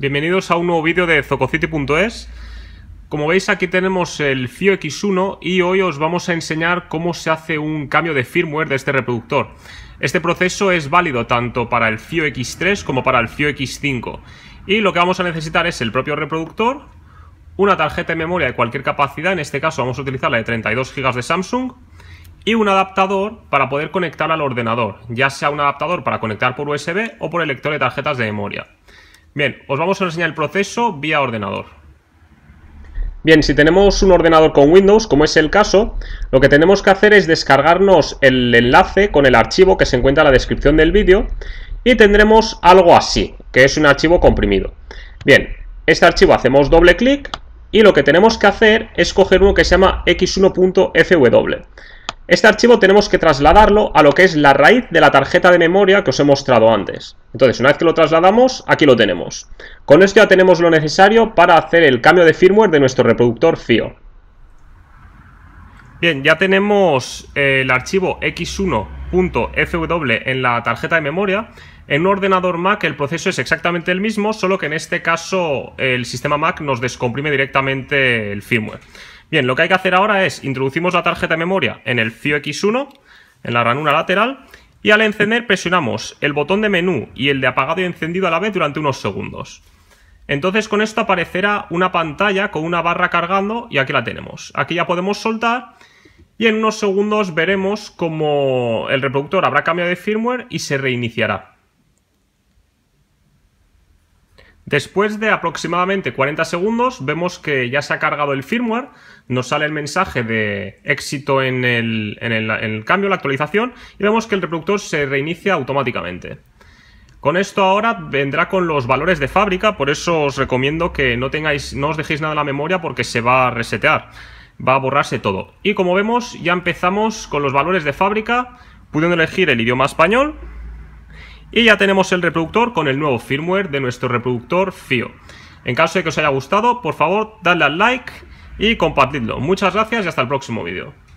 Bienvenidos a un nuevo vídeo de zococity.es Como veis aquí tenemos el FIO X1 y hoy os vamos a enseñar cómo se hace un cambio de firmware de este reproductor Este proceso es válido tanto para el FIO X3 como para el FIO X5 Y lo que vamos a necesitar es el propio reproductor Una tarjeta de memoria de cualquier capacidad, en este caso vamos a utilizar la de 32 GB de Samsung y un adaptador para poder conectar al ordenador, ya sea un adaptador para conectar por USB o por el lector de tarjetas de memoria. Bien, os vamos a enseñar el proceso vía ordenador. Bien, si tenemos un ordenador con Windows, como es el caso, lo que tenemos que hacer es descargarnos el enlace con el archivo que se encuentra en la descripción del vídeo y tendremos algo así, que es un archivo comprimido. Bien, este archivo hacemos doble clic y lo que tenemos que hacer es coger uno que se llama x1.fw. Este archivo tenemos que trasladarlo a lo que es la raíz de la tarjeta de memoria que os he mostrado antes. Entonces, una vez que lo trasladamos, aquí lo tenemos. Con esto ya tenemos lo necesario para hacer el cambio de firmware de nuestro reproductor FIO. Bien, ya tenemos eh, el archivo x1.fw en la tarjeta de memoria. En un ordenador Mac el proceso es exactamente el mismo, solo que en este caso el sistema Mac nos descomprime directamente el firmware. Bien, lo que hay que hacer ahora es introducimos la tarjeta de memoria en el FIO X1, en la ranura lateral, y al encender presionamos el botón de menú y el de apagado y encendido a la vez durante unos segundos. Entonces con esto aparecerá una pantalla con una barra cargando y aquí la tenemos. Aquí ya podemos soltar y en unos segundos veremos como el reproductor habrá cambiado de firmware y se reiniciará. Después de aproximadamente 40 segundos vemos que ya se ha cargado el firmware, nos sale el mensaje de éxito en el, cambio, la actualización, y vemos que el reproductor se reinicia automáticamente. Con esto ahora vendrá con los valores de fábrica, por eso os recomiendo que no, tengáis, no os dejéis nada en la memoria porque se va a resetear, va a borrarse todo. Y como vemos ya empezamos con los valores de fábrica, pudiendo elegir el idioma español, y ya tenemos el reproductor con el nuevo firmware de nuestro reproductor FIO. En caso de que os haya gustado, por favor, dadle al like y compartidlo. Muchas gracias y hasta el próximo vídeo.